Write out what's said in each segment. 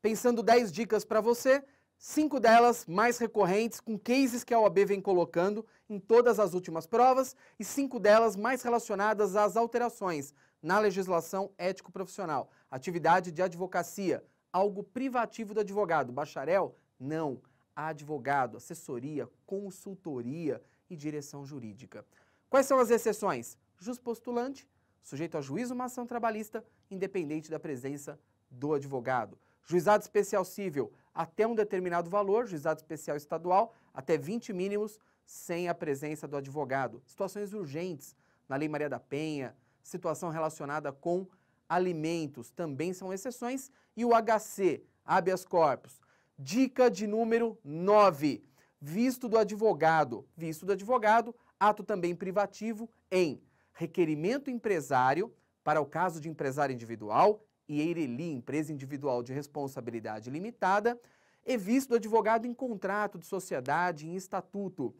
pensando 10 dicas para você, cinco delas mais recorrentes, com cases que a OAB vem colocando em todas as últimas provas, e cinco delas mais relacionadas às alterações na legislação ético-profissional. Atividade de advocacia, algo privativo do advogado. Bacharel, não. Advogado, assessoria, consultoria e direção jurídica. Quais são as exceções? Jus postulante, sujeito a juízo uma ação trabalhista, independente da presença do advogado. Juizado especial civil até um determinado valor, juizado especial estadual até 20 mínimos, sem a presença do advogado. Situações urgentes na Lei Maria da Penha, situação relacionada com alimentos também são exceções e o HC, habeas corpus. Dica de número 9, visto do advogado. Visto do advogado, ato também privativo em requerimento empresário para o caso de empresário individual e Eireli, empresa individual de responsabilidade limitada, é visto do advogado em contrato de sociedade em estatuto.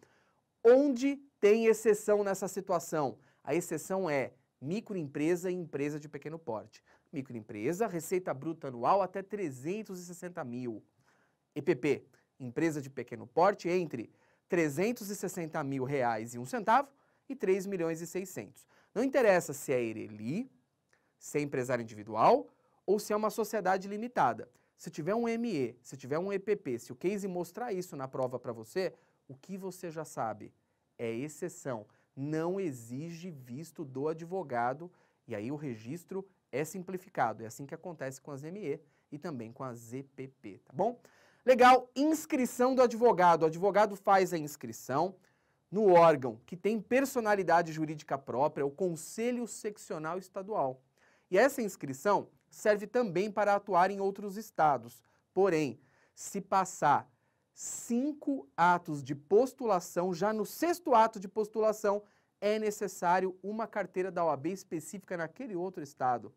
Onde tem exceção nessa situação? A exceção é microempresa e empresa de pequeno porte. Microempresa, receita bruta anual até 360 mil. EPP, empresa de pequeno porte, entre 360 mil reais e um centavo e 3 milhões e 600. Não interessa se é Ereli, se é empresário individual ou se é uma sociedade limitada. Se tiver um ME, se tiver um EPP, se o case mostrar isso na prova para você, o que você já sabe é exceção. Não exige visto do advogado e aí o registro é simplificado. É assim que acontece com as ME e também com as EPP, tá bom? Legal, inscrição do advogado. O advogado faz a inscrição no órgão que tem personalidade jurídica própria, o Conselho Seccional Estadual. E essa inscrição serve também para atuar em outros estados. Porém, se passar cinco atos de postulação, já no sexto ato de postulação, é necessário uma carteira da OAB específica naquele outro estado,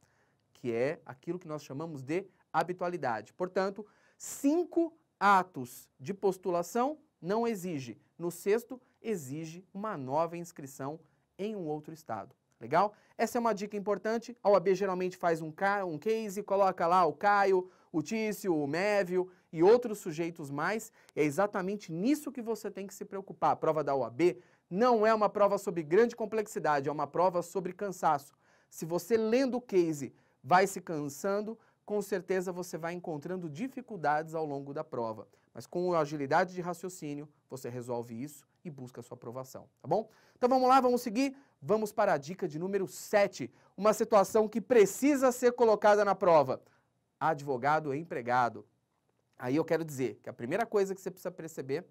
que é aquilo que nós chamamos de habitualidade. Portanto, cinco atos de postulação não exige. No sexto, exige uma nova inscrição em um outro estado. Legal? Essa é uma dica importante. A OAB geralmente faz um, um case, coloca lá o Caio, o Tício, o Mévio e outros sujeitos mais. É exatamente nisso que você tem que se preocupar. A prova da OAB não é uma prova sobre grande complexidade, é uma prova sobre cansaço. Se você lendo o case vai se cansando, com certeza você vai encontrando dificuldades ao longo da prova, mas com agilidade de raciocínio você resolve isso e busca a sua aprovação, tá bom? Então vamos lá, vamos seguir? Vamos para a dica de número 7, uma situação que precisa ser colocada na prova. Advogado e empregado. Aí eu quero dizer que a primeira coisa que você precisa perceber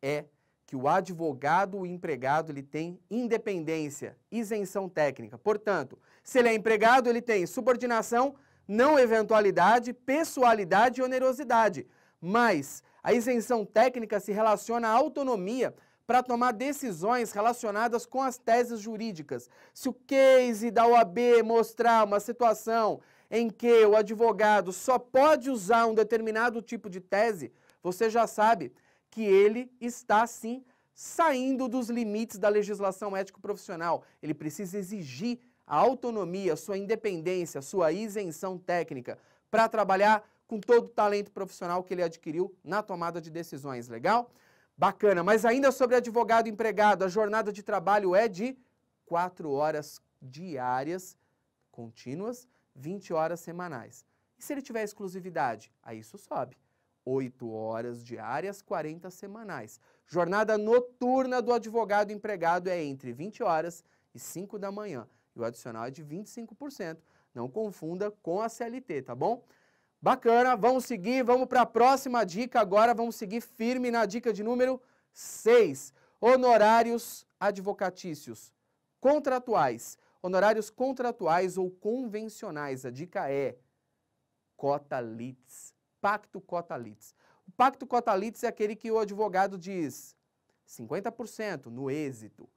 é que o advogado, o empregado, ele tem independência, isenção técnica. Portanto, se ele é empregado, ele tem subordinação não eventualidade, pessoalidade e onerosidade. Mas a isenção técnica se relaciona à autonomia para tomar decisões relacionadas com as teses jurídicas. Se o case da OAB mostrar uma situação em que o advogado só pode usar um determinado tipo de tese, você já sabe que ele está sim saindo dos limites da legislação ético-profissional. Ele precisa exigir a autonomia, a sua independência, a sua isenção técnica para trabalhar com todo o talento profissional que ele adquiriu na tomada de decisões, legal? Bacana, mas ainda sobre advogado empregado, a jornada de trabalho é de 4 horas diárias contínuas, 20 horas semanais. E se ele tiver exclusividade? Aí isso sobe. 8 horas diárias, 40 semanais. Jornada noturna do advogado empregado é entre 20 horas e 5 da manhã e o adicional é de 25%. Não confunda com a CLT, tá bom? Bacana, vamos seguir, vamos para a próxima dica agora, vamos seguir firme na dica de número 6, honorários advocatícios contratuais, honorários contratuais ou convencionais, a dica é cota pacto cota O pacto cota é aquele que o advogado diz 50% no êxito,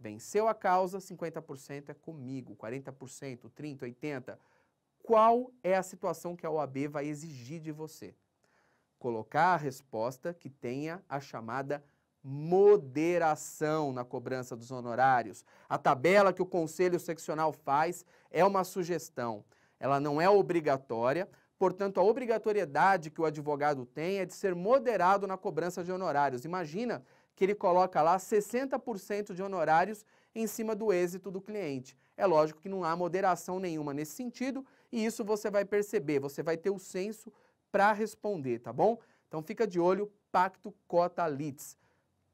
Venceu a causa, 50% é comigo, 40%, 30%, 80%. Qual é a situação que a OAB vai exigir de você? Colocar a resposta que tenha a chamada moderação na cobrança dos honorários. A tabela que o Conselho Seccional faz é uma sugestão, ela não é obrigatória, portanto, a obrigatoriedade que o advogado tem é de ser moderado na cobrança de honorários. Imagina que ele coloca lá 60% de honorários em cima do êxito do cliente. É lógico que não há moderação nenhuma nesse sentido e isso você vai perceber, você vai ter o senso para responder, tá bom? Então fica de olho, Pacto Cota Leads.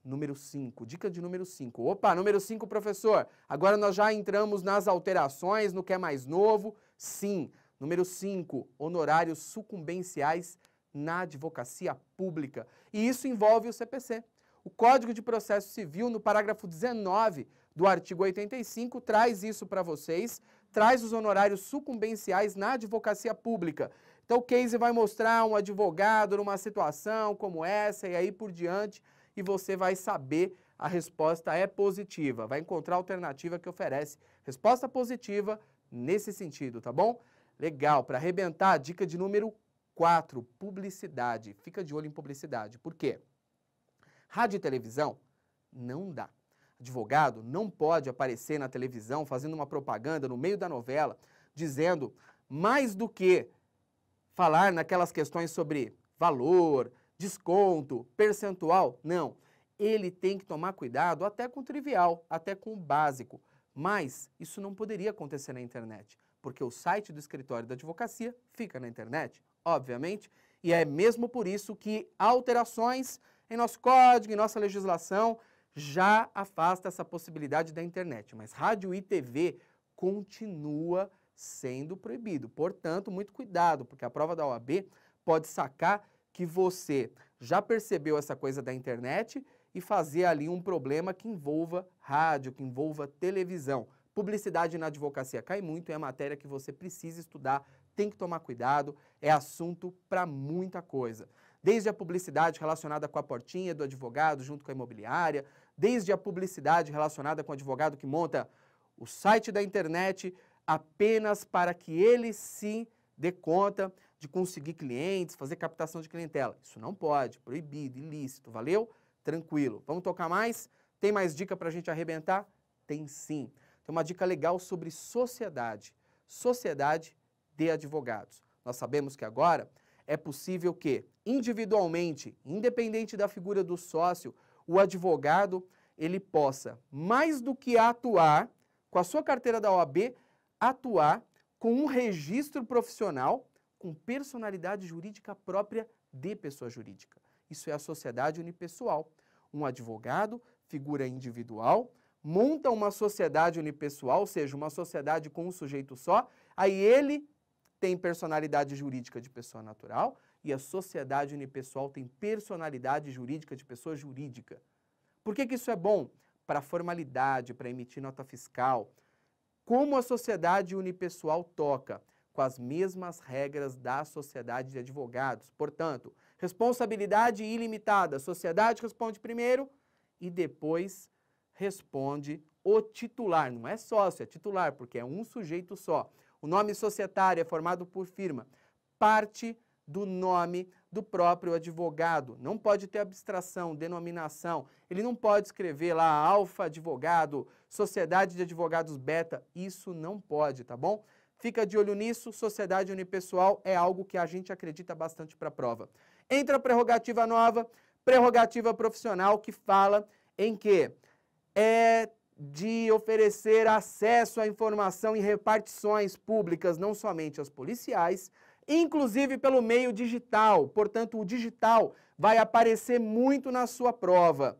Número 5, dica de número 5. Opa, número 5, professor. Agora nós já entramos nas alterações, no que é mais novo. Sim. Número 5, honorários sucumbenciais na advocacia pública. E isso envolve o CPC. O Código de Processo Civil, no parágrafo 19 do artigo 85, traz isso para vocês, traz os honorários sucumbenciais na advocacia pública. Então o case vai mostrar um advogado numa situação como essa e aí por diante, e você vai saber a resposta é positiva, vai encontrar a alternativa que oferece resposta positiva nesse sentido, tá bom? Legal, para arrebentar, dica de número 4, publicidade. Fica de olho em publicidade. Por quê? rádio e televisão? Não dá. Advogado não pode aparecer na televisão fazendo uma propaganda no meio da novela dizendo mais do que falar naquelas questões sobre valor, desconto, percentual. Não. Ele tem que tomar cuidado até com o trivial, até com o básico. Mas isso não poderia acontecer na internet, porque o site do escritório da advocacia fica na internet, obviamente, e é mesmo por isso que alterações em nosso código, em nossa legislação, já afasta essa possibilidade da internet. Mas rádio e TV continua sendo proibido. Portanto, muito cuidado, porque a prova da OAB pode sacar que você já percebeu essa coisa da internet e fazer ali um problema que envolva rádio, que envolva televisão. Publicidade na advocacia cai muito, é matéria que você precisa estudar, tem que tomar cuidado, é assunto para muita coisa desde a publicidade relacionada com a portinha do advogado junto com a imobiliária, desde a publicidade relacionada com o advogado que monta o site da internet apenas para que ele sim dê conta de conseguir clientes, fazer captação de clientela. Isso não pode, proibido, ilícito, valeu? Tranquilo. Vamos tocar mais? Tem mais dica para a gente arrebentar? Tem sim. Tem uma dica legal sobre sociedade. Sociedade de advogados. Nós sabemos que agora é possível que individualmente, independente da figura do sócio, o advogado, ele possa, mais do que atuar com a sua carteira da OAB, atuar com um registro profissional com personalidade jurídica própria de pessoa jurídica. Isso é a sociedade unipessoal. Um advogado, figura individual, monta uma sociedade unipessoal, ou seja, uma sociedade com um sujeito só, aí ele tem personalidade jurídica de pessoa natural e a sociedade unipessoal tem personalidade jurídica de pessoa jurídica. Por que, que isso é bom? Para formalidade, para emitir nota fiscal. Como a sociedade unipessoal toca? Com as mesmas regras da sociedade de advogados. Portanto, responsabilidade ilimitada. A sociedade responde primeiro e depois responde o titular. Não é sócio, é titular, porque é um sujeito só. O nome societário é formado por firma. Parte do nome do próprio advogado. Não pode ter abstração, denominação. Ele não pode escrever lá Alfa Advogado, Sociedade de Advogados Beta. Isso não pode, tá bom? Fica de olho nisso. Sociedade unipessoal é algo que a gente acredita bastante para a prova. Entra a prerrogativa nova, prerrogativa profissional, que fala em que é de oferecer acesso à informação em repartições públicas, não somente aos policiais, inclusive pelo meio digital. Portanto, o digital vai aparecer muito na sua prova.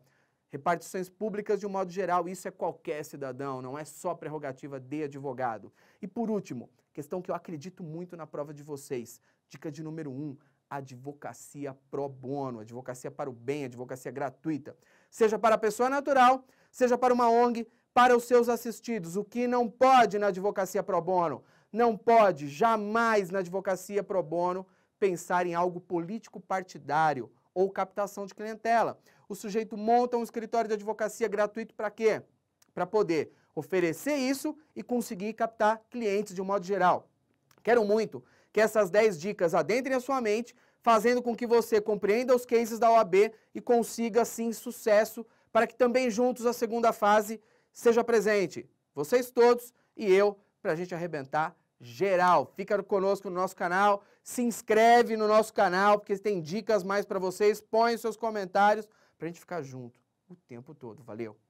Repartições públicas, de um modo geral, isso é qualquer cidadão, não é só prerrogativa de advogado. E por último, questão que eu acredito muito na prova de vocês, dica de número um, advocacia pro bono, advocacia para o bem, advocacia gratuita. Seja para a pessoa natural, seja para uma ONG, para os seus assistidos. O que não pode na advocacia pro bono? não pode jamais na advocacia pro bono pensar em algo político partidário ou captação de clientela. O sujeito monta um escritório de advocacia gratuito para quê? Para poder oferecer isso e conseguir captar clientes de um modo geral. Quero muito que essas 10 dicas adentrem a sua mente, fazendo com que você compreenda os cases da OAB e consiga, sim, sucesso para que também juntos a segunda fase seja presente. Vocês todos e eu, para a gente arrebentar geral. Fica conosco no nosso canal, se inscreve no nosso canal, porque tem dicas mais para vocês. Põe seus comentários para a gente ficar junto o tempo todo. Valeu!